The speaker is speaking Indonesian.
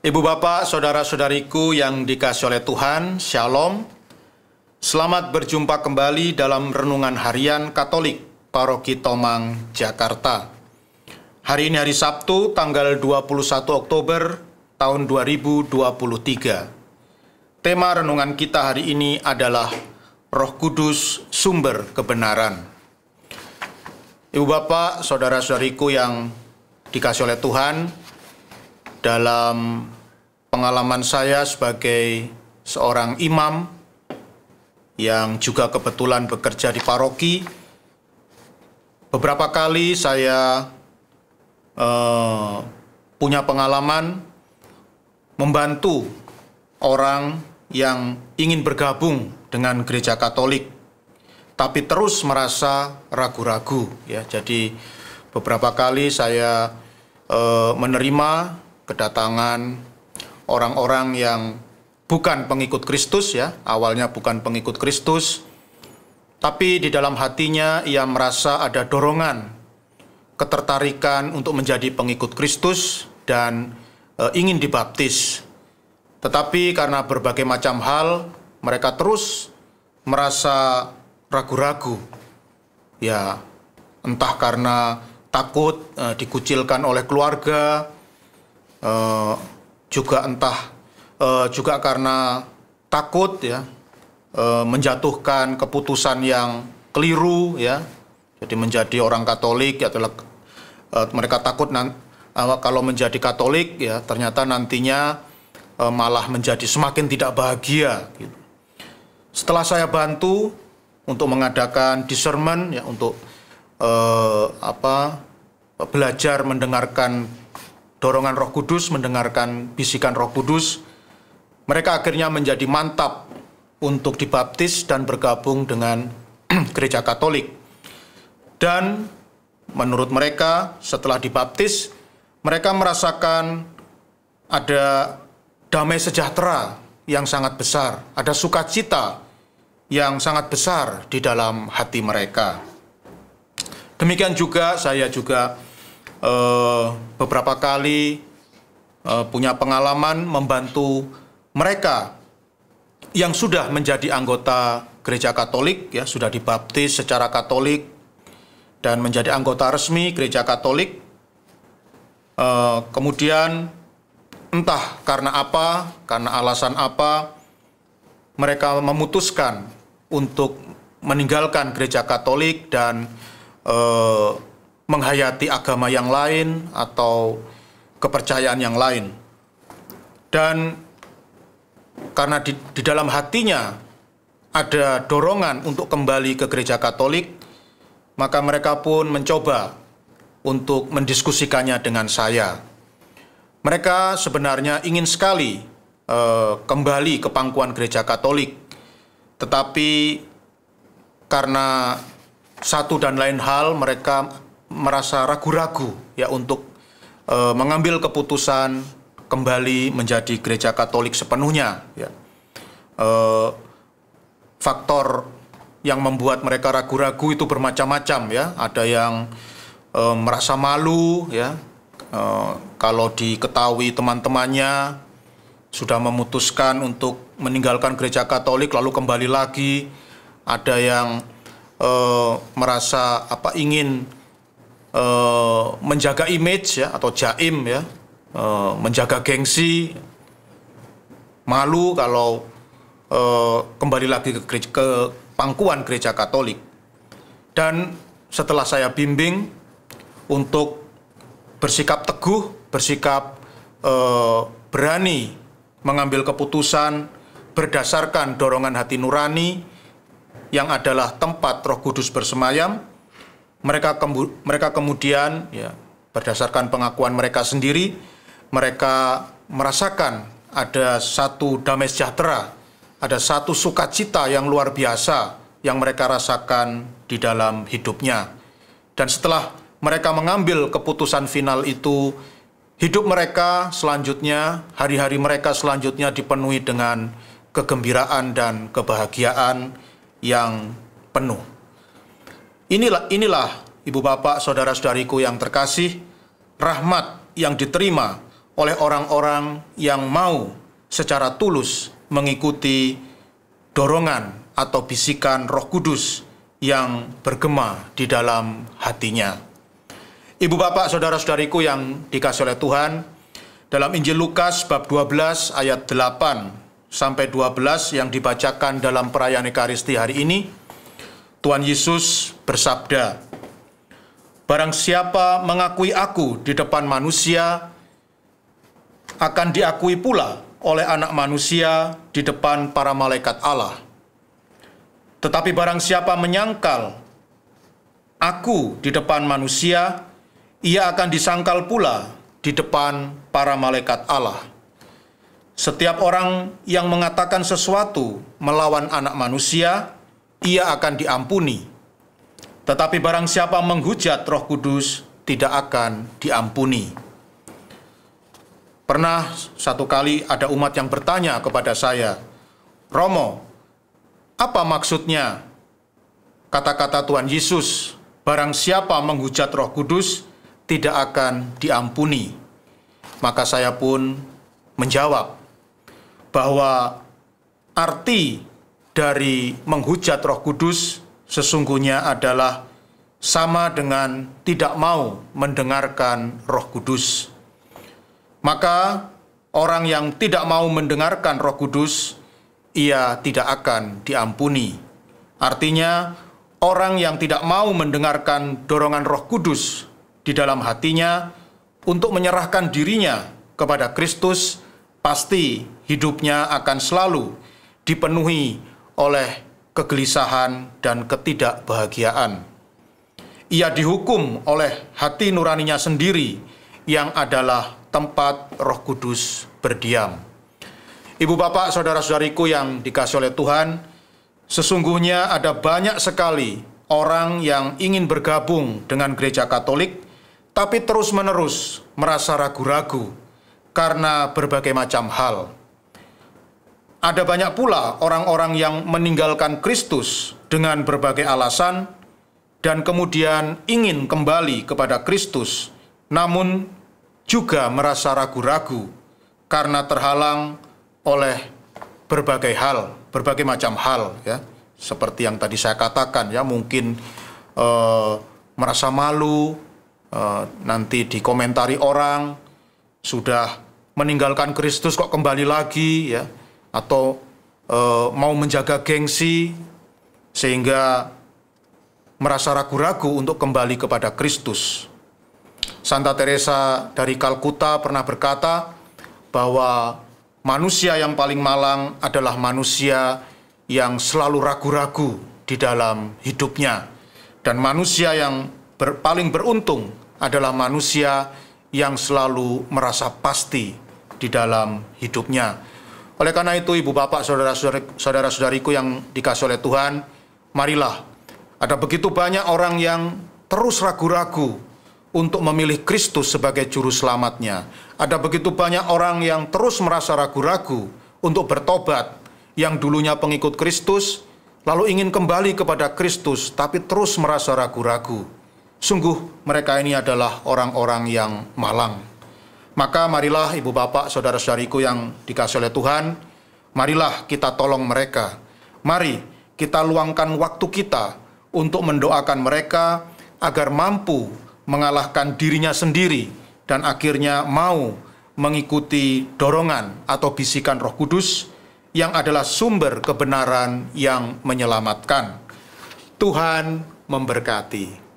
Ibu bapak, saudara-saudariku yang dikasih oleh Tuhan, Shalom. Selamat berjumpa kembali dalam Renungan Harian Katolik Paroki Tomang, Jakarta. Hari ini hari Sabtu, tanggal 21 Oktober tahun 2023. Tema renungan kita hari ini adalah Roh Kudus Sumber Kebenaran. Ibu bapak, saudara-saudariku yang dikasih oleh Tuhan, dalam pengalaman saya sebagai seorang imam yang juga kebetulan bekerja di paroki. Beberapa kali saya eh, punya pengalaman membantu orang yang ingin bergabung dengan gereja Katolik, tapi terus merasa ragu-ragu. Ya, jadi beberapa kali saya e, menerima kedatangan orang-orang yang bukan pengikut Kristus ya, awalnya bukan pengikut Kristus, tapi di dalam hatinya ia merasa ada dorongan, ketertarikan untuk menjadi pengikut Kristus dan e, ingin dibaptis. Tetapi karena berbagai macam hal, mereka terus merasa ragu-ragu. Ya, entah karena takut e, dikucilkan oleh keluarga, uh, juga entah uh, juga karena takut ya uh, menjatuhkan keputusan yang keliru ya jadi menjadi orang Katolik ya telah, uh, mereka takut nan, uh, kalau menjadi Katolik ya ternyata nantinya uh, malah menjadi semakin tidak bahagia gitu. setelah saya bantu untuk mengadakan discernment ya untuk apa belajar mendengarkan dorongan Roh Kudus, mendengarkan bisikan Roh Kudus, mereka akhirnya menjadi mantap untuk dibaptis dan bergabung dengan gereja Katolik. Dan menurut mereka, setelah dibaptis, mereka merasakan ada damai sejahtera yang sangat besar, ada sukacita yang sangat besar di dalam hati mereka. Demikian juga saya juga uh, beberapa kali uh, punya pengalaman membantu mereka yang sudah menjadi anggota gereja Katolik ya sudah dibaptis secara Katolik dan menjadi anggota resmi gereja Katolik uh, kemudian entah karena apa karena alasan apa mereka memutuskan untuk meninggalkan gereja Katolik dan menghayati agama yang lain atau kepercayaan yang lain. Dan karena di, di dalam hatinya ada dorongan untuk kembali ke gereja Katolik, maka mereka pun mencoba untuk mendiskusikannya dengan saya. Mereka sebenarnya ingin sekali eh, kembali ke pangkuan gereja Katolik, tetapi karena satu dan lain hal mereka merasa ragu-ragu ya untuk e, mengambil keputusan kembali menjadi gereja Katolik sepenuhnya. Ya. E, faktor yang membuat mereka ragu-ragu itu bermacam-macam ya. Ada yang e, merasa malu ya e, kalau diketahui teman-temannya sudah memutuskan untuk meninggalkan gereja Katolik lalu kembali lagi. Ada yang e, merasa apa ingin uh, menjaga image ya atau jaim ya, uh, menjaga gengsi, malu kalau uh, kembali lagi ke, gereja, ke pangkuan gereja Katolik. Dan setelah saya bimbing untuk bersikap teguh, bersikap uh, berani mengambil keputusan berdasarkan dorongan hati nurani yang adalah tempat Roh Kudus bersemayam mereka kembu, mereka kemudian ya berdasarkan pengakuan mereka sendiri mereka merasakan ada satu damai sejahtera, ada satu sukacita yang luar biasa yang mereka rasakan di dalam hidupnya. Dan setelah mereka mengambil keputusan final itu, hidup mereka selanjutnya, hari-hari mereka selanjutnya dipenuhi dengan kegembiraan dan kebahagiaan yang penuh. Inilah inilah Ibu Bapak, saudara-saudariku yang terkasih, rahmat yang diterima oleh orang-orang yang mau secara tulus mengikuti dorongan atau bisikan Roh Kudus yang bergema di dalam hatinya. Ibu bapak saudara-saudariku yang dikasih oleh Tuhan, dalam Injil Lukas bab 12 ayat 8 sampai 12 yang dibacakan dalam perayaan Ekaristi hari ini, Tuhan Yesus bersabda, Barang siapa mengakui aku di depan manusia, akan diakui pula oleh anak manusia di depan para malaikat Allah. Tetapi barang siapa menyangkal aku di depan manusia, ia akan disangkal pula di depan para malaikat Allah. Setiap orang yang mengatakan sesuatu melawan anak manusia, ia akan diampuni. Tetapi barang siapa menghujat Roh Kudus tidak akan diampuni. Pernah satu kali ada umat yang bertanya kepada saya, "Romo, apa maksudnya kata-kata Tuhan Yesus, barang siapa menghujat Roh Kudus tidak akan diampuni?" Maka saya pun menjawab bahwa arti dari menghujat Roh Kudus sesungguhnya adalah sama dengan tidak mau mendengarkan Roh Kudus. Maka orang yang tidak mau mendengarkan Roh Kudus, ia tidak akan diampuni. Artinya, orang yang tidak mau mendengarkan dorongan Roh Kudus di dalam hatinya untuk menyerahkan dirinya kepada Kristus, pasti hidupnya akan selalu dipenuhi oleh kegelisahan dan ketidakbahagiaan. Ia dihukum oleh hati nuraninya sendiri yang adalah tempat Roh Kudus berdiam. Ibu bapak, saudara-saudariku yang dikasih oleh Tuhan, sesungguhnya ada banyak sekali orang yang ingin bergabung dengan gereja Katolik, tapi terus-menerus merasa ragu-ragu karena berbagai macam hal ada banyak pula orang-orang yang meninggalkan Kristus dengan berbagai alasan dan kemudian ingin kembali kepada Kristus, namun juga merasa ragu-ragu karena terhalang oleh berbagai hal, berbagai macam hal, ya, seperti yang tadi saya katakan, ya, mungkin e, merasa malu, e, nanti dikomentari orang sudah meninggalkan Kristus kok kembali lagi, ya atau e, mau menjaga gengsi sehingga merasa ragu-ragu untuk kembali kepada Kristus. Santa Teresa dari Kalkuta pernah berkata bahwa manusia yang paling malang adalah manusia yang selalu ragu-ragu di dalam hidupnya. Dan manusia yang ber, paling beruntung adalah manusia yang selalu merasa pasti di dalam hidupnya. Oleh karena itu, ibu bapak, saudara-saudariku yang dikasih oleh Tuhan, marilah. Ada begitu banyak orang yang terus ragu-ragu untuk memilih Kristus sebagai juru selamatnya. Ada begitu banyak orang yang terus merasa ragu-ragu untuk bertobat, yang dulunya pengikut Kristus, lalu ingin kembali kepada Kristus, tapi terus merasa ragu-ragu. Sungguh, mereka ini adalah orang-orang yang malang. Maka marilah ibu bapak, saudara-saudariku yang dikasih oleh Tuhan, marilah kita tolong mereka. Mari kita luangkan waktu kita untuk mendoakan mereka agar mampu mengalahkan dirinya sendiri dan akhirnya mau mengikuti dorongan atau bisikan Roh Kudus yang adalah sumber kebenaran yang menyelamatkan. Tuhan memberkati.